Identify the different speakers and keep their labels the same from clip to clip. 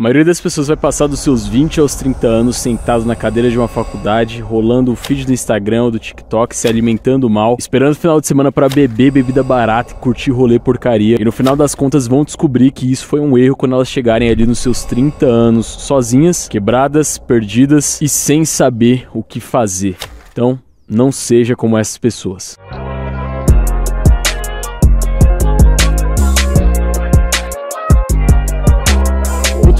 Speaker 1: A maioria das pessoas vai passar dos seus 20 aos 30 anos sentado na cadeira de uma faculdade, rolando o feed do Instagram ou do TikTok, se alimentando mal, esperando o final de semana para beber bebida barata e curtir rolê porcaria. E no final das contas vão descobrir que isso foi um erro quando elas chegarem ali nos seus 30 anos, sozinhas, quebradas, perdidas e sem saber o que fazer. Então, não seja como essas pessoas.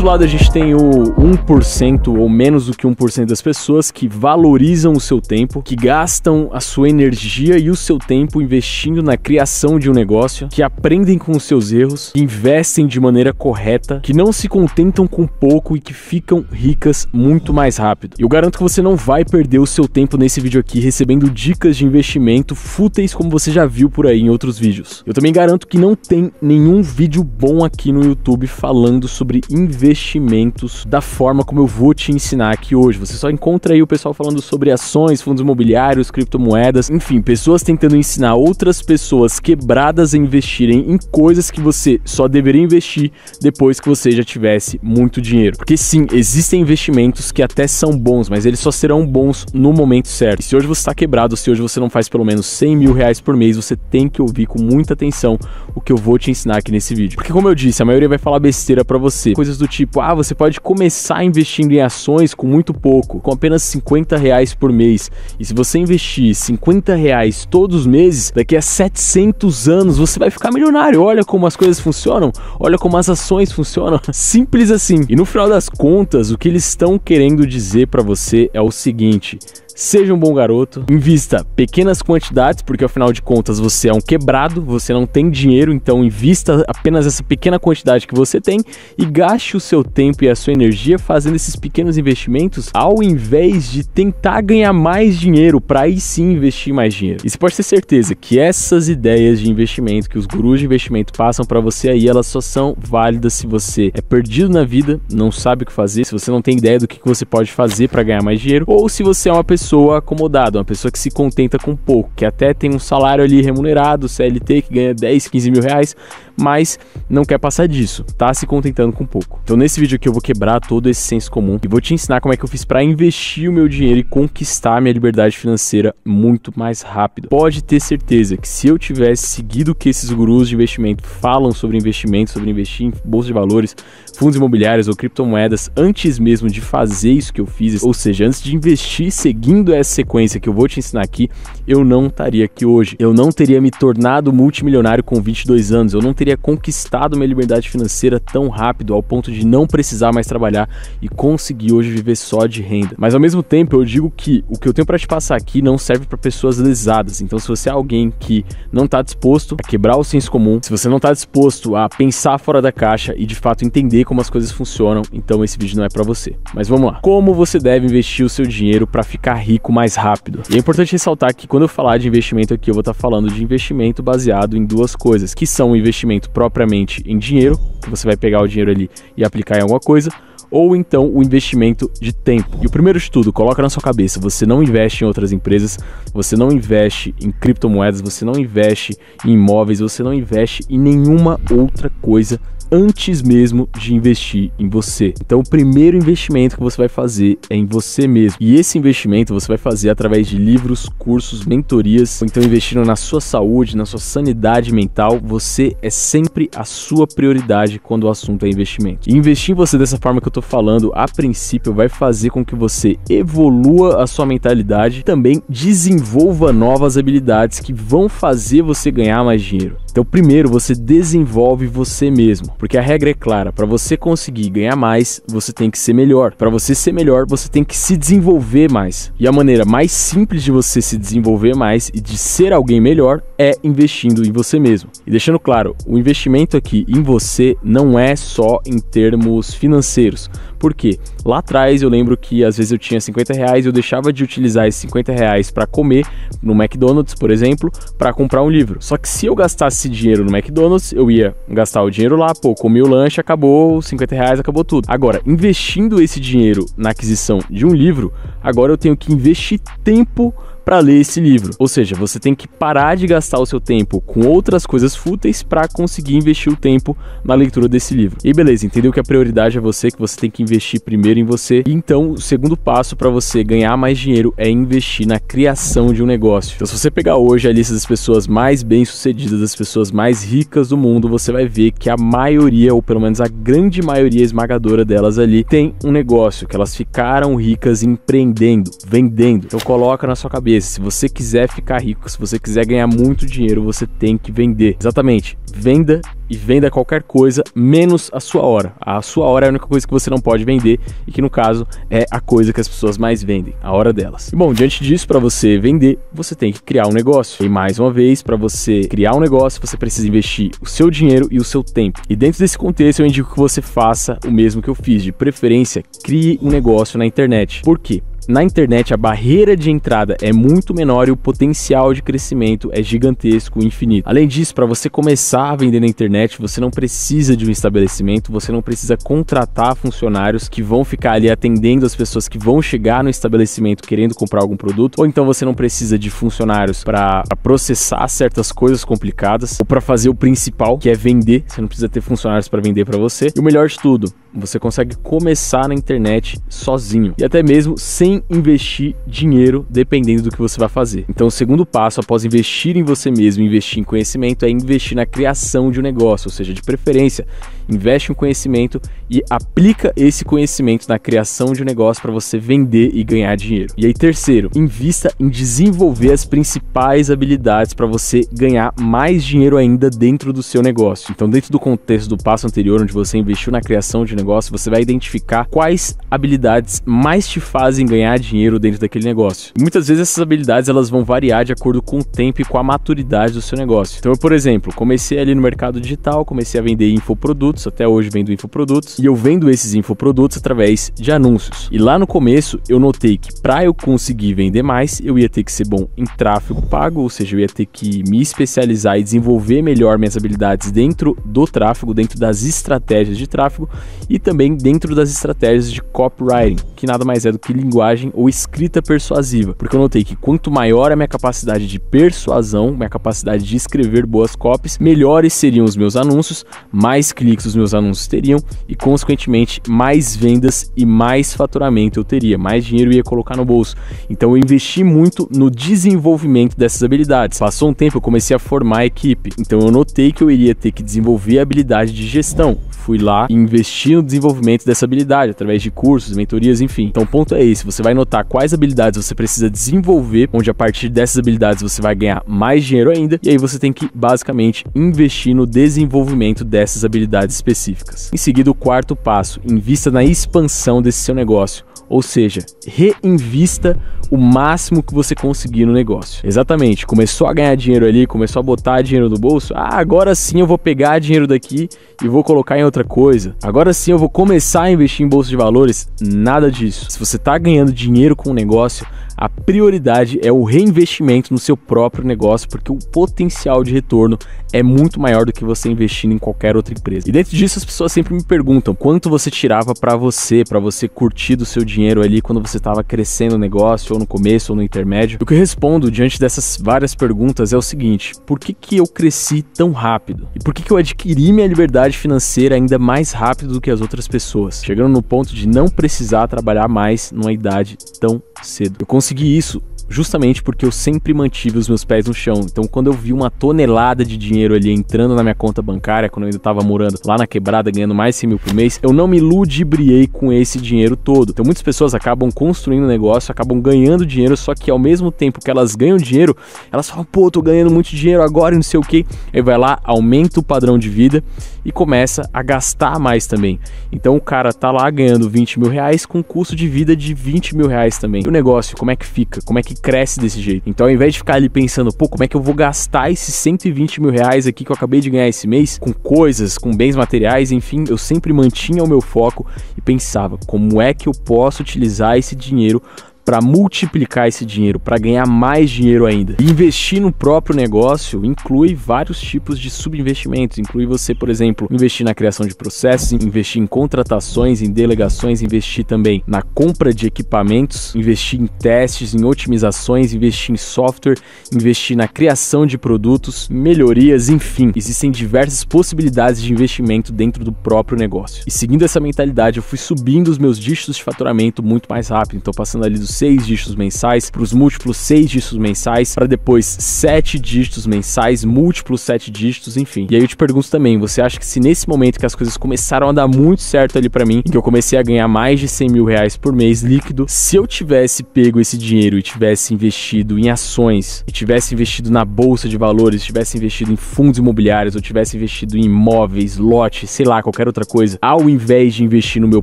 Speaker 1: outro lado, a gente tem o 1% ou menos do que 1% das pessoas que valorizam o seu tempo, que gastam a sua energia e o seu tempo investindo na criação de um negócio, que aprendem com os seus erros, que investem de maneira correta, que não se contentam com pouco e que ficam ricas muito mais rápido. Eu garanto que você não vai perder o seu tempo nesse vídeo aqui recebendo dicas de investimento fúteis como você já viu por aí em outros vídeos. Eu também garanto que não tem nenhum vídeo bom aqui no YouTube falando sobre investimento investimentos da forma como eu vou te ensinar aqui hoje. Você só encontra aí o pessoal falando sobre ações, fundos imobiliários, criptomoedas, enfim, pessoas tentando ensinar outras pessoas quebradas a investirem em coisas que você só deveria investir depois que você já tivesse muito dinheiro. Porque sim, existem investimentos que até são bons, mas eles só serão bons no momento certo. E se hoje você está quebrado, se hoje você não faz pelo menos 100 mil reais por mês, você tem que ouvir com muita atenção o que eu vou te ensinar aqui nesse vídeo. Porque como eu disse, a maioria vai falar besteira para você, coisas do tipo tipo, ah, você pode começar investindo em ações com muito pouco, com apenas 50 reais por mês. E se você investir 50 reais todos os meses, daqui a 700 anos você vai ficar milionário. Olha como as coisas funcionam, olha como as ações funcionam. Simples assim. E no final das contas, o que eles estão querendo dizer para você é o seguinte: Seja um bom garoto, invista pequenas quantidades, porque afinal de contas você é um quebrado, você não tem dinheiro, então invista apenas essa pequena quantidade que você tem e gaste o seu tempo e a sua energia fazendo esses pequenos investimentos ao invés de tentar ganhar mais dinheiro para aí sim investir mais dinheiro. E você pode ter certeza que essas ideias de investimento que os gurus de investimento passam para você aí, elas só são válidas se você é perdido na vida, não sabe o que fazer, se você não tem ideia do que você pode fazer para ganhar mais dinheiro ou se você é uma pessoa pessoa acomodada, uma pessoa que se contenta com pouco, que até tem um salário ali remunerado, CLT, que ganha 10, 15 mil reais, mas não quer passar disso, tá se contentando com pouco. Então nesse vídeo aqui eu vou quebrar todo esse senso comum e vou te ensinar como é que eu fiz para investir o meu dinheiro e conquistar minha liberdade financeira muito mais rápido. Pode ter certeza que se eu tivesse seguido o que esses gurus de investimento falam sobre investimento, sobre investir em bolsa de valores, fundos imobiliários ou criptomoedas antes mesmo de fazer isso que eu fiz, ou seja, antes de investir seguindo essa sequência que eu vou te ensinar aqui, eu não estaria aqui hoje. Eu não teria me tornado multimilionário com 22 anos, eu não teria teria conquistado uma liberdade financeira tão rápido ao ponto de não precisar mais trabalhar e conseguir hoje viver só de renda. Mas ao mesmo tempo, eu digo que o que eu tenho para te passar aqui não serve para pessoas lesadas. Então, se você é alguém que não está disposto a quebrar o senso comum, se você não está disposto a pensar fora da caixa e de fato entender como as coisas funcionam, então esse vídeo não é para você. Mas vamos lá. Como você deve investir o seu dinheiro para ficar rico mais rápido? E é importante ressaltar que quando eu falar de investimento aqui, eu vou estar tá falando de investimento baseado em duas coisas, que são o investimento investimento propriamente em dinheiro, que você vai pegar o dinheiro ali e aplicar em alguma coisa, ou então o investimento de tempo. E o primeiro estudo, coloca na sua cabeça, você não investe em outras empresas, você não investe em criptomoedas, você não investe em imóveis, você não investe em nenhuma outra coisa antes mesmo de investir em você. Então, o primeiro investimento que você vai fazer é em você mesmo. E esse investimento você vai fazer através de livros, cursos, mentorias, ou então investindo na sua saúde, na sua sanidade mental. Você é sempre a sua prioridade quando o assunto é investimento. E investir em você dessa forma que eu tô falando, a princípio, vai fazer com que você evolua a sua mentalidade, também desenvolva novas habilidades que vão fazer você ganhar mais dinheiro. Então, primeiro você desenvolve você mesmo. Porque a regra é clara, para você conseguir ganhar mais, você tem que ser melhor. Para você ser melhor, você tem que se desenvolver mais. E a maneira mais simples de você se desenvolver mais e de ser alguém melhor é investindo em você mesmo. E deixando claro, o investimento aqui em você não é só em termos financeiros por quê? Lá atrás eu lembro que às vezes eu tinha 50 reais e eu deixava de utilizar esses 50 reais para comer no McDonald's, por exemplo, para comprar um livro. Só que se eu gastasse esse dinheiro no McDonald's, eu ia gastar o dinheiro lá, pô, comi o lanche, acabou, 50 reais, acabou tudo. Agora, investindo esse dinheiro na aquisição de um livro, agora eu tenho que investir tempo para ler esse livro. Ou seja, você tem que parar de gastar o seu tempo com outras coisas fúteis para conseguir investir o tempo na leitura desse livro. E beleza, entendeu que a prioridade é você, que você tem que investir primeiro em você. E então, o segundo passo para você ganhar mais dinheiro é investir na criação de um negócio. Então, se você pegar hoje a lista das pessoas mais bem-sucedidas, das pessoas mais ricas do mundo, você vai ver que a maioria, ou pelo menos a grande maioria esmagadora delas ali, tem um negócio que elas ficaram ricas empreendendo, vendendo. Então, coloca na sua cabeça esse. Se você quiser ficar rico, se você quiser ganhar muito dinheiro, você tem que vender. Exatamente. Venda e venda qualquer coisa menos a sua hora. A sua hora é a única coisa que você não pode vender e que no caso é a coisa que as pessoas mais vendem, a hora delas. E bom, diante disso, para você vender, você tem que criar um negócio. E mais uma vez, para você criar um negócio, você precisa investir o seu dinheiro e o seu tempo. E dentro desse contexto, eu indico que você faça o mesmo que eu fiz, de preferência, crie um negócio na internet. Por quê? na internet a barreira de entrada é muito menor e o potencial de crescimento é gigantesco, infinito. Além disso, para você começar a vender na internet, você não precisa de um estabelecimento, você não precisa contratar funcionários que vão ficar ali atendendo as pessoas que vão chegar no estabelecimento querendo comprar algum produto, ou então você não precisa de funcionários para processar certas coisas complicadas ou para fazer o principal, que é vender. Você não precisa ter funcionários para vender para você. E o melhor de tudo, você consegue começar na internet sozinho e até mesmo sem investir dinheiro, dependendo do que você vai fazer. Então, o segundo passo após investir em você mesmo, investir em conhecimento, é investir na criação de um negócio, ou seja, de preferência, investe em conhecimento e aplica esse conhecimento na criação de um negócio para você vender e ganhar dinheiro. E aí, terceiro, invista em desenvolver as principais habilidades para você ganhar mais dinheiro ainda dentro do seu negócio. Então, dentro do contexto do passo anterior, onde você investiu na criação de negócio, você vai identificar quais habilidades mais te fazem ganhar dinheiro dentro daquele negócio. muitas vezes essas habilidades elas vão variar de acordo com o tempo e com a maturidade do seu negócio. Então, eu, por exemplo, comecei ali no mercado digital, comecei a vender infoprodutos, até hoje vendo infoprodutos, e eu vendo esses infoprodutos através de anúncios. E lá no começo, eu notei que para eu conseguir vender mais, eu ia ter que ser bom em tráfego pago, ou seja, eu ia ter que me especializar e desenvolver melhor minhas habilidades dentro do tráfego, dentro das estratégias de tráfego, e também dentro das estratégias de copywriting, que nada mais é do que linguagem ou escrita persuasiva, porque eu notei que quanto maior a minha capacidade de persuasão, minha capacidade de escrever boas copies, melhores seriam os meus anúncios, mais cliques os meus anúncios teriam e, consequentemente, mais vendas e mais faturamento eu teria, mais dinheiro eu ia colocar no bolso. Então, eu investi muito no desenvolvimento dessas habilidades. Passou um tempo, eu comecei a formar a equipe, então eu notei que eu iria ter que desenvolver a habilidade de gestão. Fui lá investindo desenvolvimento dessa habilidade através de cursos, mentorias, enfim. Então o ponto é esse, você vai notar quais habilidades você precisa desenvolver, onde a partir dessas habilidades você vai ganhar mais dinheiro ainda, e aí você tem que basicamente investir no desenvolvimento dessas habilidades específicas. Em seguida, o quarto passo, invista na expansão desse seu negócio ou seja, reinvista o máximo que você conseguir no negócio. Exatamente, começou a ganhar dinheiro ali, começou a botar dinheiro no bolso, ah, agora sim eu vou pegar dinheiro daqui e vou colocar em outra coisa. Agora sim assim eu vou começar a investir em bolsa de valores, nada disso. Se você está ganhando dinheiro com o um negócio, a prioridade é o reinvestimento no seu próprio negócio, porque o potencial de retorno é muito maior do que você investindo em qualquer outra empresa. E dentro disso, as pessoas sempre me perguntam quanto você tirava para você, para você curtir do seu dinheiro ali quando você estava crescendo o negócio, ou no começo, ou no intermédio. O que eu respondo diante dessas várias perguntas é o seguinte: por que, que eu cresci tão rápido? E por que, que eu adquiri minha liberdade financeira ainda mais rápido do que as outras pessoas? Chegando no ponto de não precisar trabalhar mais numa idade tão cedo. Eu conseguir isso justamente porque eu sempre mantive os meus pés no chão. Então, quando eu vi uma tonelada de dinheiro ali entrando na minha conta bancária, quando eu ainda estava morando lá na quebrada, ganhando mais 100 mil por mês, eu não me ludibriei com esse dinheiro todo. Então, muitas pessoas acabam construindo negócio, acabam ganhando dinheiro, só que ao mesmo tempo que elas ganham dinheiro, elas falam, pô, tô ganhando muito dinheiro agora e não sei o que. Aí vai lá, aumenta o padrão de vida e começa a gastar mais também. Então, o cara tá lá ganhando 20 mil reais com custo de vida de 20 mil reais também. E o negócio, como é que fica? Como é que cresce desse jeito. Então, ao invés de ficar ali pensando, pô, como é que eu vou gastar esses 120 mil reais aqui que eu acabei de ganhar esse mês com coisas, com bens materiais, enfim, eu sempre mantinha o meu foco e pensava como é que eu posso utilizar esse dinheiro para multiplicar esse dinheiro, para ganhar mais dinheiro ainda. E investir no próprio negócio inclui vários tipos de subinvestimentos, inclui você, por exemplo, investir na criação de processos, investir em contratações, em delegações, investir também na compra de equipamentos, investir em testes, em otimizações, investir em software, investir na criação de produtos, melhorias, enfim. Existem diversas possibilidades de investimento dentro do próprio negócio. E seguindo essa mentalidade, eu fui subindo os meus dígitos de faturamento muito mais rápido, então passando ali dos 6 dígitos mensais, para os múltiplos 6 dígitos mensais, para depois 7 dígitos mensais, múltiplos 7 dígitos, enfim. E aí eu te pergunto também, você acha que se nesse momento que as coisas começaram a dar muito certo ali para mim, que eu comecei a ganhar mais de 100 mil reais por mês líquido, se eu tivesse pego esse dinheiro e tivesse investido em ações, e tivesse investido na bolsa de valores, tivesse investido em fundos imobiliários, ou tivesse investido em imóveis, lote, sei lá, qualquer outra coisa, ao invés de investir no meu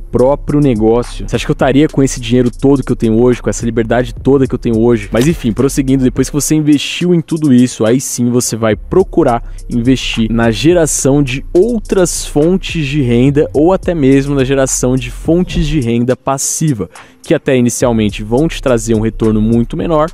Speaker 1: próprio negócio, você acha que eu estaria com esse dinheiro todo que eu tenho hoje? hoje, com essa liberdade toda que eu tenho hoje. Mas enfim, prosseguindo, depois que você investiu em tudo isso, aí sim você vai procurar investir na geração de outras fontes de renda ou até mesmo na geração de fontes de renda passiva, que até inicialmente vão te trazer um retorno muito menor,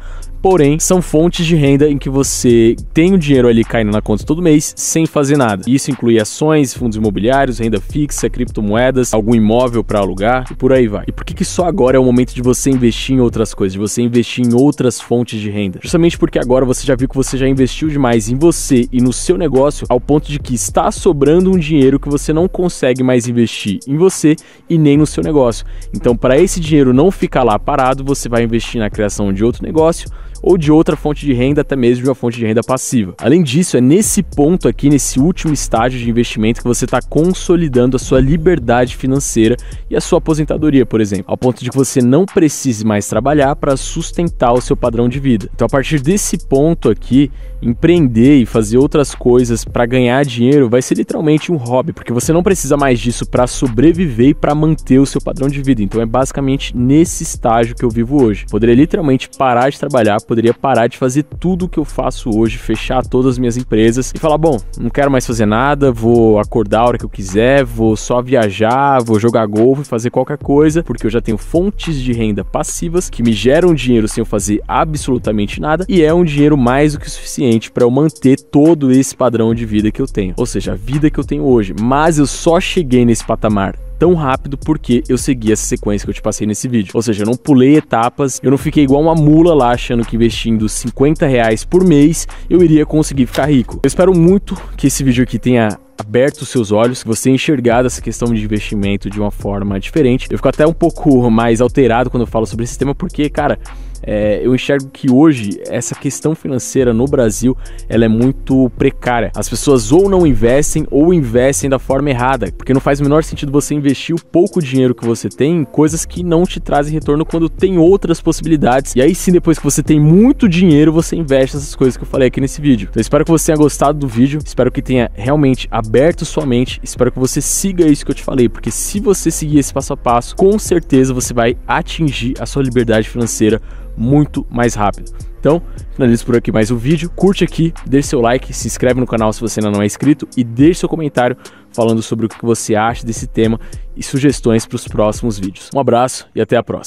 Speaker 1: porém são fontes de renda em que você tem o dinheiro ali caindo na conta todo mês sem fazer nada. Isso inclui ações, fundos imobiliários, renda fixa, criptomoedas, algum imóvel para alugar e por aí vai. E por que, que só agora é o momento de você investir em outras coisas, de você investir em outras fontes de renda? Justamente porque agora você já viu que você já investiu demais em você e no seu negócio ao ponto de que está sobrando um dinheiro que você não consegue mais investir em você e nem no seu negócio. Então, para esse dinheiro não ficar lá parado, você vai investir na criação de outro negócio ou de outra fonte de renda, até mesmo de uma fonte de renda passiva. Além disso, é nesse ponto aqui, nesse último estágio de investimento, que você está consolidando a sua liberdade financeira e a sua aposentadoria, por exemplo, ao ponto de que você não precise mais trabalhar para sustentar o seu padrão de vida. Então, a partir desse ponto aqui, empreender e fazer outras coisas para ganhar dinheiro vai ser literalmente um hobby, porque você não precisa mais disso para sobreviver e para manter o seu padrão de vida. Então, é basicamente nesse estágio que eu vivo hoje. Poderia literalmente parar de trabalhar, poderia parar de fazer tudo que eu faço hoje, fechar todas as minhas empresas e falar: bom, não quero mais fazer nada, vou acordar a hora que eu quiser, vou só viajar, vou jogar golfe, fazer qualquer coisa, porque eu já tenho fontes de renda passivas que me geram dinheiro sem eu fazer absolutamente nada e é um dinheiro mais do que suficiente para eu manter todo esse padrão de vida que eu tenho, ou seja, a vida que eu tenho hoje. Mas eu só cheguei nesse patamar tão rápido porque eu segui essa sequência que eu te passei nesse vídeo. Ou seja, eu não pulei etapas, eu não fiquei igual uma mula lá achando que investindo 50 reais por mês eu iria conseguir ficar rico. Eu espero muito que esse vídeo aqui tenha aberto os seus olhos, que você enxergado essa questão de investimento de uma forma diferente. Eu fico até um pouco mais alterado quando eu falo sobre esse tema porque, cara, é, eu enxergo que hoje essa questão financeira no Brasil ela é muito precária. As pessoas ou não investem ou investem da forma errada, porque não faz o menor sentido você investir o pouco dinheiro que você tem em coisas que não te trazem retorno quando tem outras possibilidades. E aí sim, depois que você tem muito dinheiro, você investe essas coisas que eu falei aqui nesse vídeo. Então espero que você tenha gostado do vídeo, espero que tenha realmente aberto sua mente, espero que você siga isso que eu te falei, porque se você seguir esse passo a passo, com certeza você vai atingir a sua liberdade financeira muito mais rápido. Então, finalizo por aqui mais o um vídeo. Curte aqui, deixe seu like, se inscreve no canal se você ainda não é inscrito e deixe seu comentário falando sobre o que você acha desse tema e sugestões para os próximos vídeos. Um abraço e até a próxima.